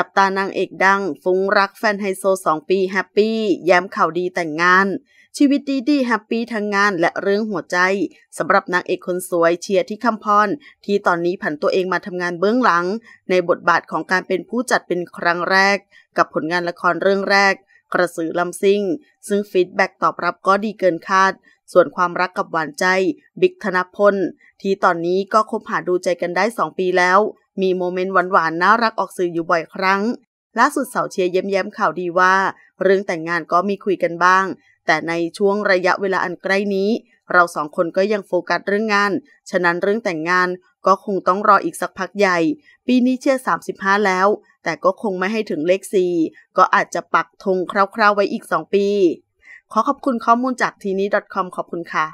จับตานางเอกดัง ฟุ้งรักแฟนไฮโซ2ปีแฮปปี้แย้มข่าวดีแต่งงาน ชีวิตดีดีแฮปปี้ทั้งงานและเรื่องหัวใจสำหรับนางเอกคนสวยเชียร์ที่คำพร ที่ตอนนี้ผันตัวเองมาทำงานเบื้องหลัง ในบทบาทของการเป็นผู้จัดเป็นครั้งแรก กับผลงานละครเรื่องแรก กระสือลำซิ่ง ซึ่งฟีดแบ็ตอบรับก็ดีเกินคาด ส่วนความรักกับหวานใจ บิ๊กธนพลที่ตอนนี้ก็คบหาดูใจกันได้2ปีแล้วมีโมเมนต์หวานๆน่ารักออกสื่ออยู่บ่อยครั้งล่าสุดสาวเชียร์เย้มๆข่าวดีว่า เรื่องแต่งงานก็มีคุยกันบ้าง แต่ในช่วงระยะเวลาอันใกล้นี้ เราสองคนก็ยังโฟกัสเรื่องงานฉะนั้นเรื่องแต่งงานก็คงต้องรออีกสักพักใหญ่ ปีนี้เชียร์35 แล้ว แต่ก็คงไม่ให้ถึงเลขสี่ก็อาจจะปักธงคร่าวๆไว้อีก 2 ปีขอขอบคุณข้อมูลจากทีนี้ .com ขอบคุณค่ะ